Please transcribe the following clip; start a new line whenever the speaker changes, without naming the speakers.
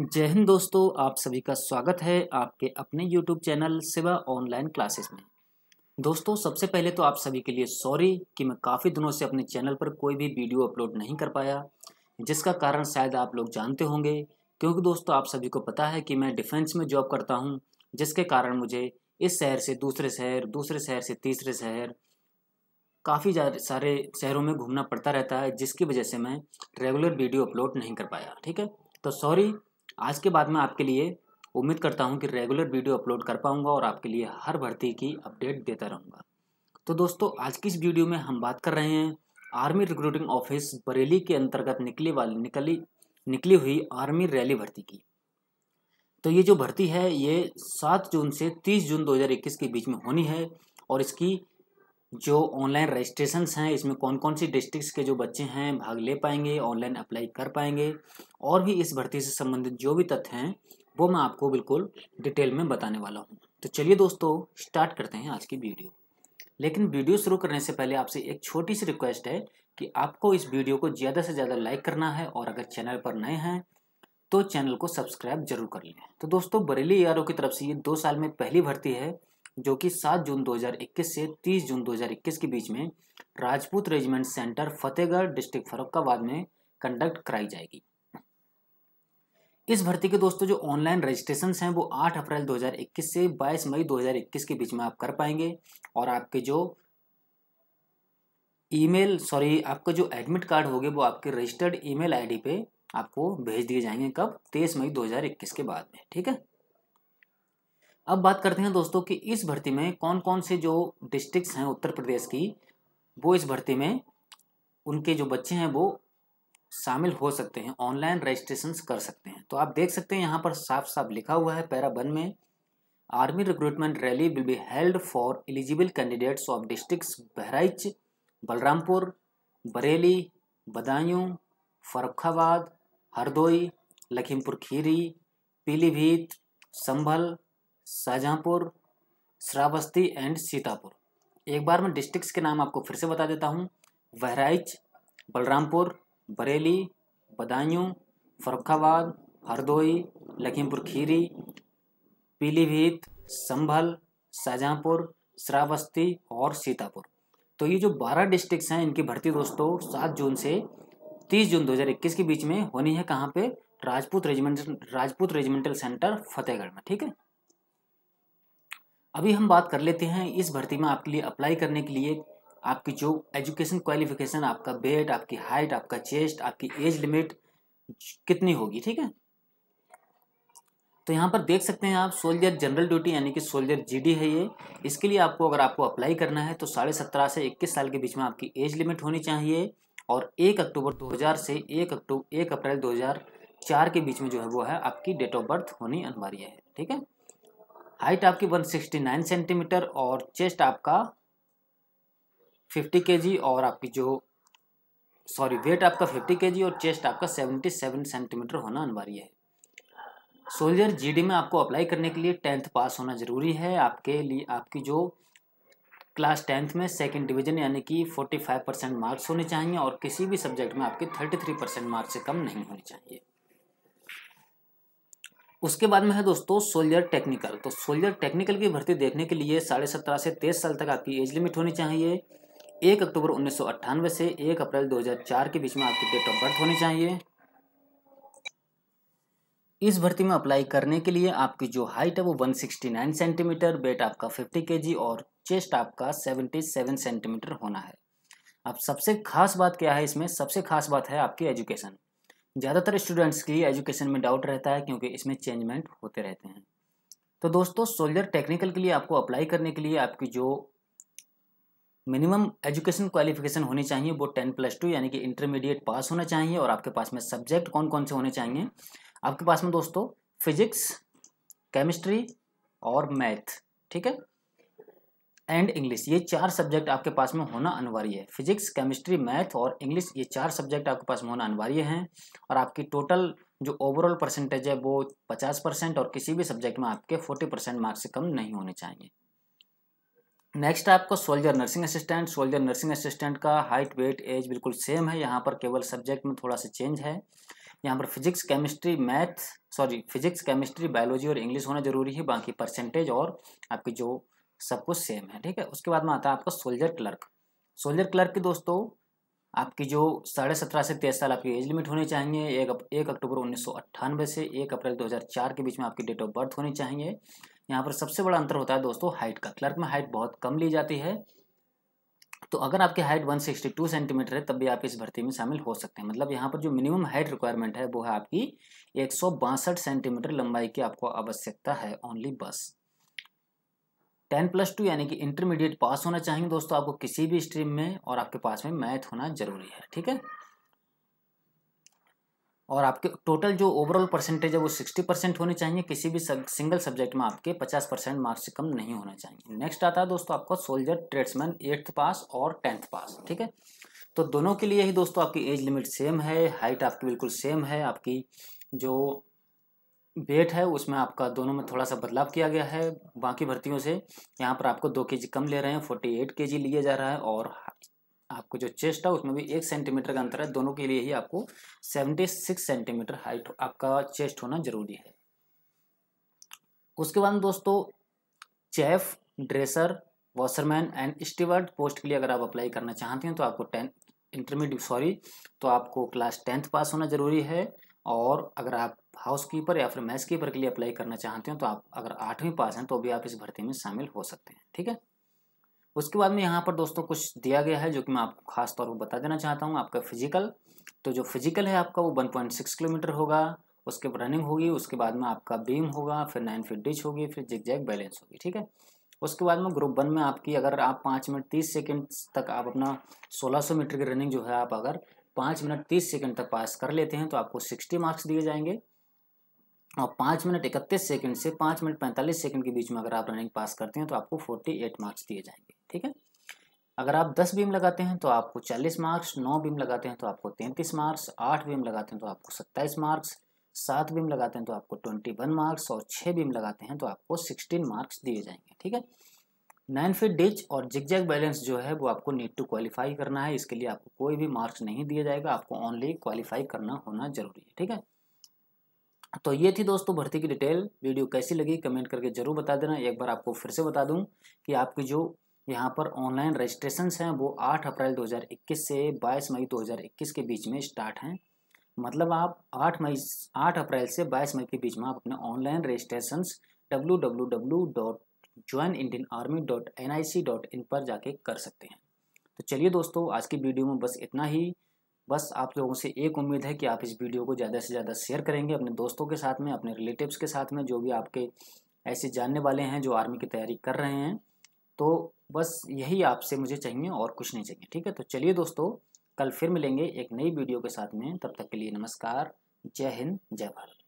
जय हिंद दोस्तों आप सभी का स्वागत है आपके अपने YouTube चैनल सिवा ऑनलाइन क्लासेस में दोस्तों सबसे पहले तो आप सभी के लिए सॉरी कि मैं काफ़ी दिनों से अपने चैनल पर कोई भी वीडियो अपलोड नहीं कर पाया जिसका कारण शायद आप लोग जानते होंगे क्योंकि दोस्तों आप सभी को पता है कि मैं डिफेंस में जॉब करता हूँ जिसके कारण मुझे इस शहर से दूसरे शहर दूसरे शहर से तीसरे शहर काफ़ी सारे शहरों में घूमना पड़ता रहता है जिसकी वजह से मैं रेगुलर वीडियो अपलोड नहीं कर पाया ठीक है तो सॉरी आज के बाद मैं आपके लिए उम्मीद करता हूँ कि रेगुलर वीडियो अपलोड कर पाऊँगा और आपके लिए हर भर्ती की अपडेट देता रहूँगा तो दोस्तों आज की इस वीडियो में हम बात कर रहे हैं आर्मी रिक्रूटिंग ऑफिस बरेली के अंतर्गत निकली वाली निकली निकली हुई आर्मी रैली भर्ती की तो ये जो भर्ती है ये सात जून से तीस जून 2021 के बीच में होनी है और इसकी जो ऑनलाइन रजिस्ट्रेशन हैं इसमें कौन कौन सी डिस्ट्रिक्ट के जो बच्चे हैं भाग ले पाएंगे ऑनलाइन अप्लाई कर पाएंगे और भी इस भर्ती से संबंधित जो भी तथ्य हैं वो मैं आपको बिल्कुल डिटेल में बताने वाला हूँ तो चलिए दोस्तों स्टार्ट करते हैं आज की वीडियो लेकिन वीडियो शुरू करने से पहले आपसे एक छोटी सी रिक्वेस्ट है कि आपको इस वीडियो को ज़्यादा से ज़्यादा लाइक करना है और अगर चैनल पर नए हैं तो चैनल को सब्सक्राइब जरूर कर लें तो दोस्तों बरेली ए की तरफ से ये दो साल में पहली भर्ती है जो कि 7 जून 2021 से 30 जून 2021 के बीच में Rajput regiment centre Fatehgarh district Farrukhabad में कंडक्ट कराई जाएगी इस भर्ती के दोस्तों जो ऑनलाइन रजिस्ट्रेशन हैं वो 8 अप्रैल 2021 से 22 मई 2021 के बीच में आप कर पाएंगे और आपके जो ईमेल सॉरी आपका जो एडमिट कार्ड हो वो आपके रजिस्टर्ड ईमेल आईडी पे आपको भेज दिए जाएंगे कब तेईस मई 2021 के बाद में ठीक है अब बात करते हैं दोस्तों कि इस भर्ती में कौन कौन से जो डिस्ट्रिक्स हैं उत्तर प्रदेश की वो इस भर्ती में उनके जो बच्चे हैं वो शामिल हो सकते हैं ऑनलाइन रजिस्ट्रेशन कर सकते हैं तो आप देख सकते हैं यहाँ पर साफ साफ लिखा हुआ है पैरा वन में army recruitment rally will be held for eligible candidates of districts Bahraich Balrampur Bareilly Badaun Farrukhabad Hardoi Lakhimpur Kheri Pilibhit Sambhal Shahjahanpur Shravasti and Sitapur एक बार मैं डिस्ट्रिक्ट्स के नाम आपको फिर से बता देता हूँ बहराइच बलरामपुर बरेली बदायूं फरुखाबाद हरदोई लखीमपुर खीरी पीलीभीत संभल शाहजहाँपुर श्रावस्ती और सीतापुर तो ये जो बारह डिस्ट्रिक्ट्स हैं इनकी भर्ती दोस्तों सात जून से तीस जून 2021 के बीच में होनी है कहाँ पे Rajput regimental Rajput regimental centre Fatehgarh में ठीक है अभी हम बात कर लेते हैं इस भर्ती में आपके लिए अप्लाई करने के लिए आपकी जो एजुकेशन क्वालिफिकेशन आपका वेट आपकी हाइट आपका चेस्ट आपकी एज लिमिट कितनी होगी ठीक है तो यहाँ पर देख सकते हैं आप सोल्जर जनरल ड्यूटी यानी कि सोल्जर जीडी है ये इसके लिए आपको अगर आपको अप्लाई करना है तो साढ़े सत्रह से इक्कीस साल के बीच में आपकी एज लिमिट होनी चाहिए और एक अक्टूबर 2000 से एक अक्टूबर एक अप्रैल 2004 के बीच में जो है वो है आपकी डेट ऑफ बर्थ होनी अनिवार्य है ठीक है हाइट आपकी 169 सेंटीमीटर और चेस्ट आपका 50 केजी और आपकी जो सॉरी वेट आपका 50 केजी और चेस्ट आपका 77 सेंटीमीटर होना अनिवार्य है सोल्जर जीडी में आपको अप्लाई करने के लिए टेंथ पास होना ज़रूरी है आपके लिए आपकी जो क्लास टेंथ में सेकंड डिवीजन यानी कि 45 परसेंट मार्क्स होने चाहिए और किसी भी सब्जेक्ट में आपके 33 परसेंट मार्क्स से कम नहीं होने चाहिए उसके बाद में है दोस्तों सोल्जर टेक्निकल तो सोल्जर टेक्निकल की भर्ती देखने के लिए साढ़े सत्रह से तेईस साल तक आपकी एज लिमिट होनी चाहिए एक अक्टूबर उन्नीस से एक अप्रैल 2004 के बीच में आपकी डेट ऑफ बर्थ होनी चाहिए इस भर्ती में अप्लाई करने के लिए आपकी जो हाइट है वो 169 सेंटीमीटर वेट आपका 50 के और चेस्ट आपका 77 सेंटीमीटर होना है अब सबसे खास बात क्या है इसमें सबसे खास बात है आपकी एजुकेशन ज़्यादातर स्टूडेंट्स की एजुकेशन में डाउट रहता है क्योंकि इसमें चेंजमेंट होते रहते हैं तो दोस्तों सोल्जर टेक्निकल के लिए आपको अप्लाई करने के लिए आपकी जो मिनिमम एजुकेशन क्वालिफिकेशन होनी चाहिए वो टेन प्लस टू यानी कि इंटरमीडिएट पास होना चाहिए और आपके पास में सब्जेक्ट कौन कौन से होने चाहिए आपके पास में दोस्तों फिजिक्स केमिस्ट्री और मैथ ठीक है एंड इंग्लिश ये चार सब्जेक्ट आपके पास में होना अनिवार्य है फिजिक्स केमिस्ट्री मैथ और इंग्लिश ये चार सब्जेक्ट आपके पास में होना अनिवार्य है और आपकी टोटल जो ओवरऑल परसेंटेज है वो पचास परसेंट और किसी भी सब्जेक्ट में आपके फोर्टी परसेंट मार्क्स से कम नहीं होने चाहिए नेक्स्ट आपको soldier nursing assistant soldier nursing assistant का हाइट वेट एज बिल्कुल सेम है यहाँ पर केवल सब्जेक्ट में थोड़ा सा चेंज है यहाँ पर physics chemistry math sorry physics chemistry biology और इंग्लिश होना जरूरी है बाकी परसेंटेज और आपकी जो सब कुछ सेम है ठीक है उसके बाद में आता है आपका सोल्जर क्लर्क सोल्जर क्लर्क की दोस्तों आपकी जो साढ़े सत्रह से तेईस साल आपकी एज लिमिट होनी चाहिए एक एक अक्टूबर उन्नीस से एक अप्रैल 2004 के बीच में आपकी डेट ऑफ बर्थ होनी चाहिए यहाँ पर सबसे बड़ा अंतर होता है दोस्तों हाइट का क्लर्क में हाइट बहुत कम ली जाती है तो अगर आपकी हाइट 162 सेंटीमीटर है तब भी आप इस भर्ती में शामिल हो सकते हैं मतलब यहाँ पर जो मिनिमम हाइट रिक्वायरमेंट है वो है आपकी एक सेंटीमीटर लंबाई की आपको आवश्यकता है ओनली बस टेन प्लस टू यानी कि इंटरमीडिएट पास होना चाहेंगे दोस्तों आपको किसी भी स्ट्रीम में और आपके पास में मैथ होना जरूरी है ठीक है और आपके टोटल जो ओवरऑल परसेंटेज है वो सिक्सटी परसेंट होने चाहिए किसी भी सब, सिंगल सब्जेक्ट में आपके पचास परसेंट मार्क्स से कम नहीं होना चाहिए नेक्स्ट आता है दोस्तों आपका सोल्जर ट्रेड्समैन एट्थ पास और टेंथ पास ठीक है तो दोनों के लिए ही दोस्तों आपकी एज लिमिट सेम है हाइट आपकी बिल्कुल सेम है आपकी जो वेट है उसमें आपका दोनों में थोड़ा सा बदलाव किया गया है बाकी भर्तियों से यहाँ पर आपको दो के कम ले रहे हैं फोर्टी एट के लिए जा रहा है और आपको जो चेस्ट है उसमें भी एक सेंटीमीटर का अंतर है दोनों के लिए ही आपको सेवेंटी सिक्स सेंटीमीटर हाइट आपका चेस्ट होना जरूरी है उसके बाद दोस्तों chef dresser washerman and steward post के लिए अगर आप अप्लाई करना चाहते हैं तो आपको टेंथ इंटरमीडिएट सॉरी तो आपको क्लास टेंथ पास होना जरूरी है और अगर आप हाउस कीपर या फिर मैस कीपर के लिए अप्लाई करना चाहते हो तो आप अगर आठवीं पास हैं तो भी आप इस भर्ती में शामिल हो सकते हैं ठीक है उसके बाद में यहाँ पर दोस्तों कुछ दिया गया है जो कि मैं आपको खास तौर पर बता देना चाहता हूँ आपका फिजिकल तो जो फिजिकल है आपका वो 1.6 किलोमीटर होगा उसके रनिंग होगी उसके बाद में आपका बीम होगा फिर नाइन फिट डिच होगी फिर जिग जैग बैलेंस होगी ठीक है उसके बाद में ग्रुप वन में आपकी अगर आप पाँच मिनट तीस सेकेंड तक आप अपना सोलह सौ मीटर की रनिंग जो है आप अगर पाँच मिनट तीस सेकंड तक पास कर लेते हैं तो आपको सिक्सटी मार्क्स दिए जाएंगे और पाँच मिनट इकतीस सेकंड से पाँच मिनट पैंतालीस सेकंड के बीच में अगर आप रनिंग पास करते हैं तो आपको फोर्टी एट मार्क्स दिए जाएंगे ठीक है अगर आप दस बीम लगाते हैं तो आपको चालीस मार्क्स नौ बीम लगाते हैं तो आपको तैंतीस मार्क्स आठ बीम लगाते हैं तो आपको सत्ताईस मार्क्स सात बीम लगाते हैं तो आपको ट्वेंटी वन मार्क्स और छः बीम लगाते हैं तो आपको सिक्सटीन मार्क्स दिए जाएंगे ठीक है नाइन फिट डिच और जिगजैग बैलेंस जो है वो आपको नीट टू क्वालिफाई करना है इसके लिए आपको कोई भी मार्क्स नहीं दिया जाएगा आपको ओनली क्वालिफाई करना होना जरूरी है ठीक है तो ये थी दोस्तों भर्ती की डिटेल वीडियो कैसी लगी कमेंट करके जरूर बता देना एक बार आपको फिर से बता दूँ कि आपकी जो यहाँ पर ऑनलाइन रजिस्ट्रेशन हैं वो आठ अप्रैल दो से बाईस मई दो के बीच में स्टार्ट हैं मतलब आप आठ मई आठ अप्रैल से बाईस मई के बीच में आप अपने online registration W join Indian army dot N I C dot in पर जाके कर सकते हैं तो चलिए दोस्तों आज की वीडियो में बस इतना ही बस आप लोगों से एक उम्मीद है कि आप इस वीडियो को ज़्यादा से ज़्यादा शेयर करेंगे अपने दोस्तों के साथ में अपने रिलेटिव्स के साथ में जो भी आपके ऐसे जानने वाले हैं जो आर्मी की तैयारी कर रहे हैं तो बस यही आपसे मुझे चाहिए और कुछ नहीं चाहिए ठीक है तो चलिए दोस्तों कल फिर मिलेंगे एक नई वीडियो के साथ में तब तक के लिए नमस्कार जय हिंद जय भारत